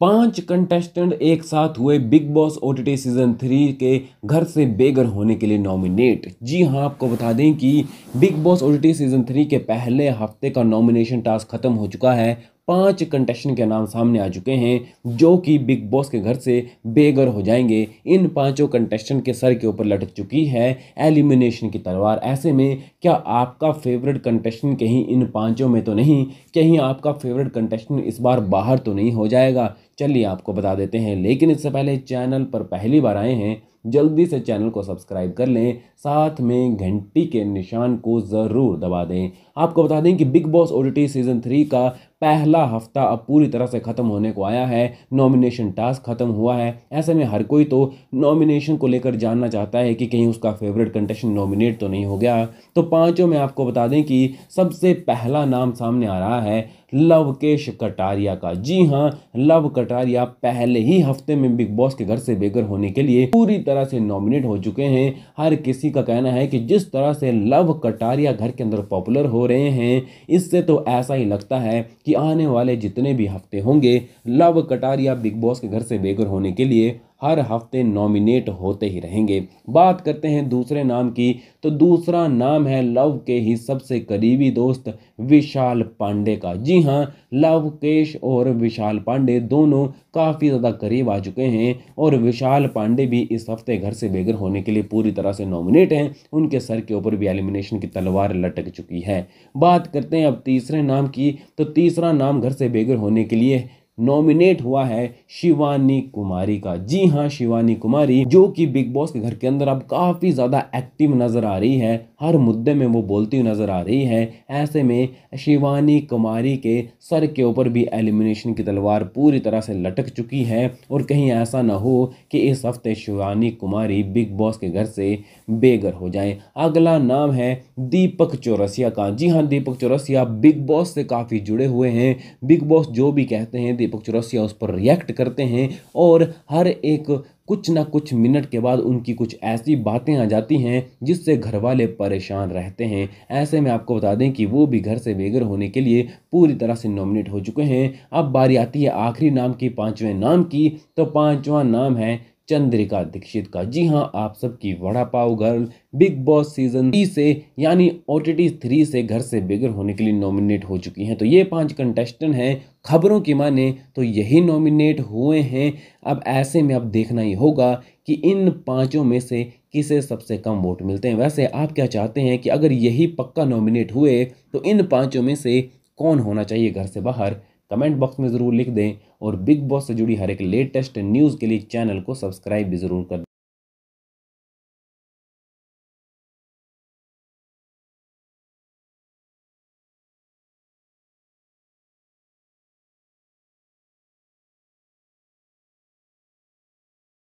पांच कंटेस्टेंट एक साथ हुए Bigg Boss O T season three के घर से बेघर होने के लिए नॉमिनेट जी हाँ आपको बता दें कि Bigg Boss O T season three के पहले हफ्ते का नॉमिनेशन टास्क खत्म हो चुका है पांच कंटेस्टेंट के नाम सामने आ चुके हैं जो कि बिग बॉस के घर से बेघर हो जाएंगे इन पांचों कंटेस्टेंट के सर के ऊपर लटक चुकी है एलिमिनेशन की तलवार ऐसे में क्या आपका फेवरेट कंटेस्टेंट कहीं इन पांचों में तो नहीं कहीं आपका फेवरेट कंटेस्टेंट इस बार बाहर तो नहीं हो जाएगा चलिए आपको बता देते हैं लेकिन इससे पहले चैनल पर पहली बार आए हैं जल्दी से चैनल को सब्सक्राइब कर लें साथ में घंटी के निशान को ज़रूर दबा दें आपको बता दें कि Bigg Boss O season three का पहला हफ्ता अब पूरी तरह से ख़त्म होने को आया है नॉमिनेशन टास्क ख़त्म हुआ है ऐसे में हर कोई तो नॉमिनेशन को लेकर जानना चाहता है कि कहीं उसका फेवरेट कंटेस्टेंट नॉमिनेट तो नहीं हो गया तो पाँचों में आपको बता दें कि सबसे पहला नाम सामने आ रहा है लवकेश कटारिया का जी हाँ लव कटारिया पहले ही हफ्ते में बिग बॉस के घर से बेघर होने के लिए पूरी तरह से नॉमिनेट हो चुके हैं हर किसी का कहना है कि जिस तरह से लव कटारिया घर के अंदर पॉपुलर हो रहे हैं इससे तो ऐसा ही लगता है कि आने वाले जितने भी हफ्ते होंगे लव कटारिया बिग बॉस के घर से बेघर होने के लिए हर हफ्ते नॉमिनेट होते ही रहेंगे बात करते हैं दूसरे नाम की तो दूसरा नाम है लव के ही सबसे करीबी दोस्त विशाल पांडे का जी हाँ लव केश और विशाल पांडे दोनों काफ़ी ज़्यादा करीब आ चुके हैं और विशाल पांडे भी इस हफ्ते घर से बेघर होने के लिए पूरी तरह से नॉमिनेट हैं उनके सर के ऊपर भी एलिमिनेशन की तलवार लटक चुकी है बात करते हैं अब तीसरे नाम की तो तीसरा नाम घर से बेघर होने के लिए नॉमिनेट हुआ है शिवानी कुमारी का जी हाँ शिवानी कुमारी जो कि बिग बॉस के घर के अंदर अब काफ़ी ज़्यादा एक्टिव नज़र आ रही है हर मुद्दे में वो बोलती हुई नज़र आ रही है ऐसे में शिवानी कुमारी के सर के ऊपर भी एलिमिनेशन की तलवार पूरी तरह से लटक चुकी है और कहीं ऐसा ना हो कि इस हफ्ते शिवानी कुमारी बिग बॉस के घर से बेघर हो जाए अगला नाम है दीपक चौरसिया का जी हाँ दीपक चौरसिया बिग बॉस से काफ़ी जुड़े हुए हैं बिग बॉस जो भी कहते हैं दीपक चौरसिया उस पर रिएक्ट करते हैं और हर एक कुछ ना कुछ मिनट के बाद उनकी कुछ ऐसी बातें आ जाती हैं जिससे घर वाले परेशान रहते हैं ऐसे में आपको बता दें कि वो भी घर से बेघर होने के लिए पूरी तरह से नॉमिनेट हो चुके हैं अब बारी आती है आखिरी नाम की पांचवें नाम की तो पांचवा नाम है चंद्रिका दीक्षित का जी हाँ आप सबकी vada pav girl Bigg Boss season three से यानी ओ टी थ्री से घर से बेघर होने के लिए नॉमिनेट हो चुकी हैं तो ये पांच कंटेस्टेंट हैं खबरों की माने तो यही नॉमिनेट हुए हैं अब ऐसे में अब देखना ही होगा कि इन पांचों में से किसे सबसे कम वोट मिलते हैं वैसे आप क्या चाहते हैं कि अगर यही पक्का नॉमिनेट हुए तो इन पाँचों में से कौन होना चाहिए घर से बाहर कमेंट बॉक्स में ज़रूर लिख दें और बिग बॉस से जुड़ी हर एक लेटेस्ट न्यूज़ के लिए चैनल को सब्सक्राइब भी ज़रूर कर